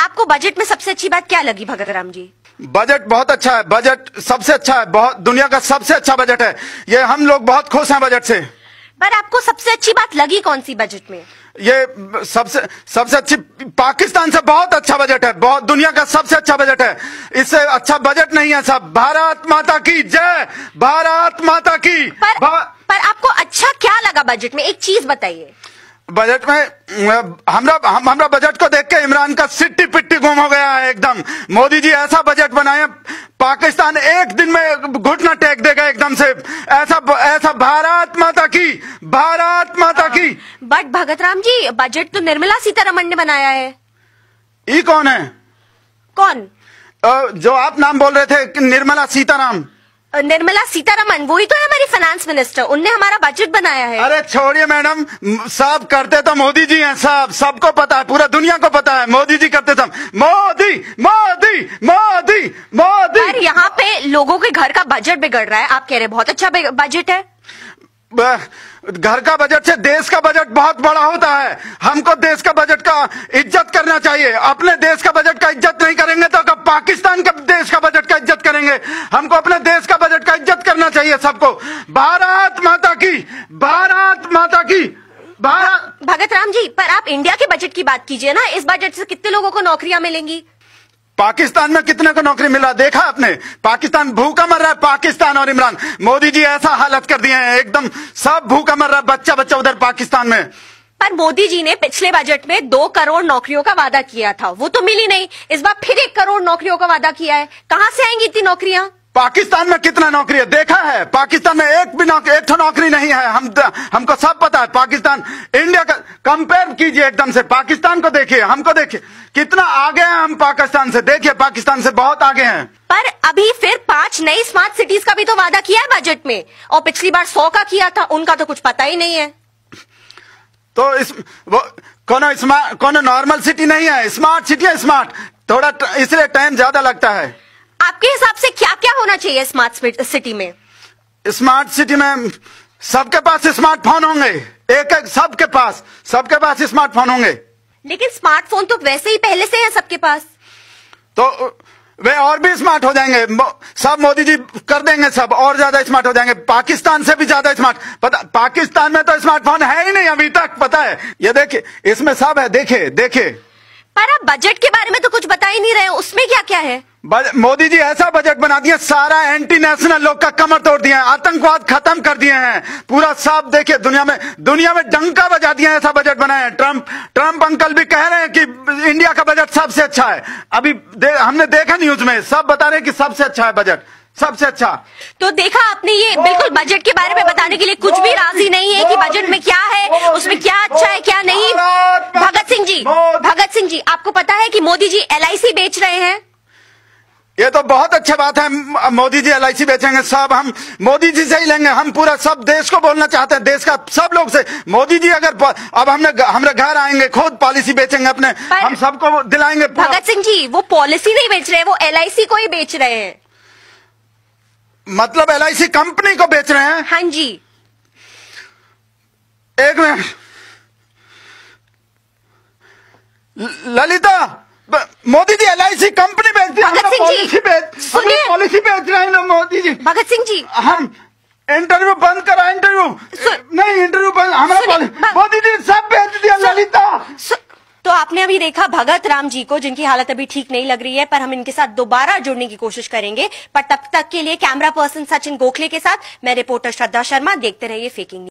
आपको बजट में सबसे अच्छी बात क्या लगी भगत राम जी बजट बहुत अच्छा है बजट सबसे अच्छा है बहुत दुनिया का सबसे अच्छा बजट है ये हम लोग बहुत खुश हैं बजट से पर आपको सबसे अच्छी बात लगी कौन सी बजट में ये सबसे सबसे अच्छी पाकिस्तान से बहुत अच्छा बजट है बहुत दुनिया का सबसे अच्छा बजट है इससे अच्छा बजट नहीं है सब भारत माता की जय भारत माता की पर, पर आपको अच्छा क्या लगा बजट में एक चीज बताइए बजट में हमरा हम, हमरा बजट को देख के इमरान का सिट्टी पिट्टी गुम हो गया है एकदम मोदी जी ऐसा बजट बनाए पाकिस्तान एक दिन में घुटना टेक देगा एकदम से ऐसा ऐसा भारत माता की भारत माता की बट हाँ, भगत राम जी बजट तो निर्मला सीतारमन ने बनाया है ये कौन है कौन जो आप नाम बोल रहे थे निर्मला सीताराम निर्मला सीतारमन वही तो है हमारी फाइनेंस मिनिस्टर उनने हमारा बजट बनाया है अरे छोड़िए मैडम सब करते तो मोदी जी हैं सब सबको पता है पूरा दुनिया को पता है मोदी जी करते सब मोदी मोदी मोदी मोदी अरे यहाँ पे लोगों के घर का बजट बिगड़ रहा है आप कह रहे बहुत अच्छा बजट है घर का बजट से देश का बजट बहुत बड़ा होता है हमको देश का बजट का इज्जत करना चाहिए अपने देश का बजट का इज्जत नहीं करेंगे तो पाकिस्तान का देश का बजट का इज्जत चाहिए हमको अपने देश का बजट का इज्जत करना चाहिए सबको भारत माता की भारत माता की भारत भगत राम जी पर आप इंडिया के बजट की बात कीजिए ना इस बजट से कितने लोगों को नौकरियां मिलेंगी पाकिस्तान में कितने को नौकरी मिला देखा आपने पाकिस्तान भूखा मर रहा है पाकिस्तान और इमरान मोदी जी ऐसा हालत कर दिए हैं एकदम सब भूखा मर रहा है बच्चा बच्चा उधर पाकिस्तान में पर मोदी जी ने पिछले बजट में दो करोड़ नौकरियों का वादा किया था वो तो मिली नहीं इस बार फिर एक करोड़ नौकरियों का वादा किया है कहाँ से आएंगी इतनी नौकरियाँ पाकिस्तान में कितना नौकरी है देखा है पाकिस्तान में एक भी नौकरी एक नौकरी नहीं है हम हमको सब पता है पाकिस्तान इंडिया का कंपेयर कीजिए एकदम से पाकिस्तान को देखिए हमको देखिए कितना आगे हैं हम पाकिस्तान से देखिए पाकिस्तान से बहुत आगे हैं पर अभी फिर पांच नई स्मार्ट सिटीज का भी तो वादा किया है बजट में और पिछली बार सौ का किया था उनका तो कुछ पता ही नहीं है तो इस कोनो स्मार्ट कोनो नॉर्मल सिटी नहीं है स्मार्ट सिटी है स्मार्ट थोड़ा इसलिए टाइम ज्यादा लगता है आपके हिसाब से क्या क्या होना चाहिए स्मार्ट सिटी में स्मार्ट सिटी में सबके पास स्मार्टफोन होंगे एक एक सबके पास सबके पास स्मार्टफोन होंगे लेकिन स्मार्टफोन तो वैसे ही पहले से है सबके पास तो वे और भी स्मार्ट हो जाएंगे सब मोदी जी कर देंगे सब और ज्यादा स्मार्ट हो जाएंगे पाकिस्तान से भी ज्यादा स्मार्ट पाकिस्तान में तो स्मार्टफोन है ही नहीं अभी तक पता है ये देखिए इसमें सब है देखे देखे पर आप बजट के बारे में तो कुछ बता ही नहीं रहे उसमें क्या क्या है मोदी जी ऐसा बजट बना दिया सारा एंटी नेशनल लोग का कमर तोड़ दिया है आतंकवाद खत्म कर दिए हैं पूरा साफ देखिए दुनिया में दुनिया में डंका बजा दिया ऐसा बजट बनाया है ट्रम्प ट्रम्प अंकल भी कह रहे हैं कि इंडिया का बजट सबसे अच्छा है अभी दे, हमने देखा न्यूज में सब बता रहे हैं कि सबसे अच्छा है बजट सबसे अच्छा तो देखा आपने ये बिल्कुल बजट के बारे में बताने के लिए कुछ भी राजी नहीं है कि बजट में क्या है उसमें क्या अच्छा है क्या नहीं भगत सिंह जी भगत सिंह जी आपको पता है कि मोदी जी एलआईसी बेच रहे हैं ये तो बहुत अच्छा बात है मोदी जी एल बेचेंगे सब हम मोदी जी से ही लेंगे हम पूरा सब देश को बोलना चाहते हैं देश का सब लोग से मोदी जी अगर अब हमने हमारे घर आएंगे खुद पॉलिसी बेचेंगे अपने हम सबको दिलाएंगे भगत सिंह जी वो पॉलिसी नहीं बेच रहे वो एल को ही बेच रहे हैं मतलब एल कंपनी को बेच रहे हैं हाँ जी एक minute Lalita Modi ji L company policy पे पॉलिसी पे इतना ही मोदी जी भगत सिंह जी हम इंटरव्यू बंद करा इंटरव्यू नहीं इंटरव्यू बंद हमारा मोदी जी सब बेच दिया ललिता तो आपने अभी देखा भगत राम जी को जिनकी हालत अभी ठीक नहीं लग रही है पर हम इनके साथ दोबारा जुड़ने की कोशिश करेंगे पर तब तक के लिए कैमरा पर्सन सचिन गोखले के साथ मैं रिपोर्टर श्रद्धा शर्मा देखते रहिए फेकिंग